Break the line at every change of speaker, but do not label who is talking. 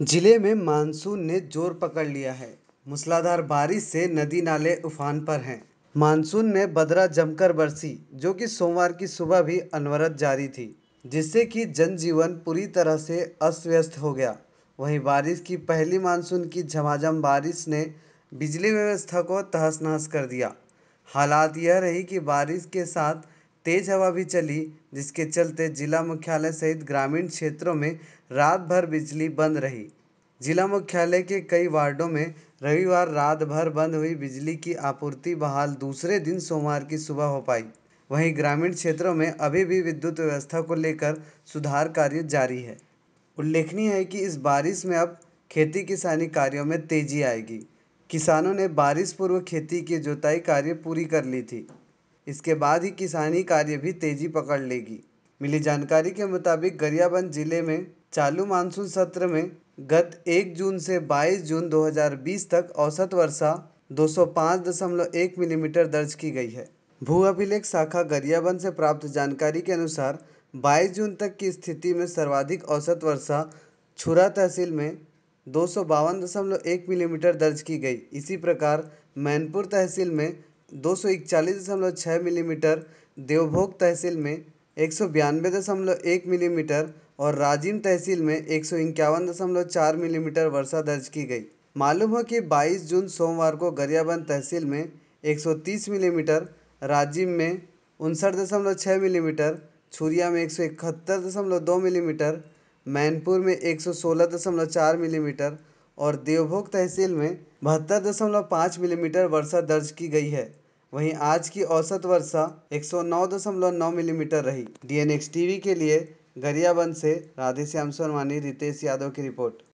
जिले में मानसून ने जोर पकड़ लिया है मूसलाधार बारिश से नदी नाले उफान पर हैं मानसून ने बदरा जमकर बरसी जो कि सोमवार की सुबह भी अनवरत जारी थी जिससे कि जनजीवन पूरी तरह से अस्त व्यस्त हो गया वहीं बारिश की पहली मानसून की झमाझम बारिश ने बिजली व्यवस्था को तहस नहस कर दिया हालात यह रही कि बारिश के साथ तेज हवा भी चली जिसके चलते जिला मुख्यालय सहित ग्रामीण क्षेत्रों में रात भर बिजली बंद रही जिला मुख्यालय के कई वार्डों में रविवार रात भर बंद हुई बिजली की आपूर्ति बहाल दूसरे दिन सोमवार की सुबह हो पाई वहीं ग्रामीण क्षेत्रों में अभी भी विद्युत व्यवस्था को लेकर सुधार कार्य जारी है उल्लेखनीय है कि इस बारिश में अब खेती किसानी कार्यों में तेजी आएगी किसानों ने बारिश पूर्व खेती की जुताई कार्य पूरी कर ली थी इसके बाद ही किसानी कार्य भी तेजी पकड़ लेगी मिली जानकारी के मुताबिक गरियाबंद जिले में चालू मानसून सत्र में गत 1 जून से 22 जून 2020 तक औसत वर्षा 205.1 मिलीमीटर mm दर्ज की गई है भू अभिलेख शाखा गरियाबंद से प्राप्त जानकारी के अनुसार 22 जून तक की स्थिति में सर्वाधिक औसत वर्षा छुरा तहसील में दो मिलीमीटर mm दर्ज की गई इसी प्रकार मैनपुर तहसील में दो सौ दशमलव छः मिलीमीटर देवभोग तहसील में एक सौ बयानवे दशमलव एक मिलीमीटर और राजिम तहसील में एक सौ इक्यावन दशमलव चार मिलीमीटर वर्षा दर्ज की गई मालूम हो कि बाईस जून सोमवार को गरियाबंद तहसील में एक सौ तीस मिलीमीटर राजिम में उनसठ दशमलव छः मिलीमीटर छुरिया में एक सौ इकहत्तर दशमलव दो मिलीमीटर मैनपुर में एक सौ सोलह दशमलव चार मिलीमीटर और देवभोग तहसील में बहत्तर दशमलव पाँच मिलीमीटर वर्षा दर्ज की गई है वहीं आज की औसत वर्षा एक सौ नौ दशमलव नौ मिलीमीटर रही डी एन एक्स टीवी के लिए गरियाबंद से राधेश्याम सोनवानी रितेश यादव की रिपोर्ट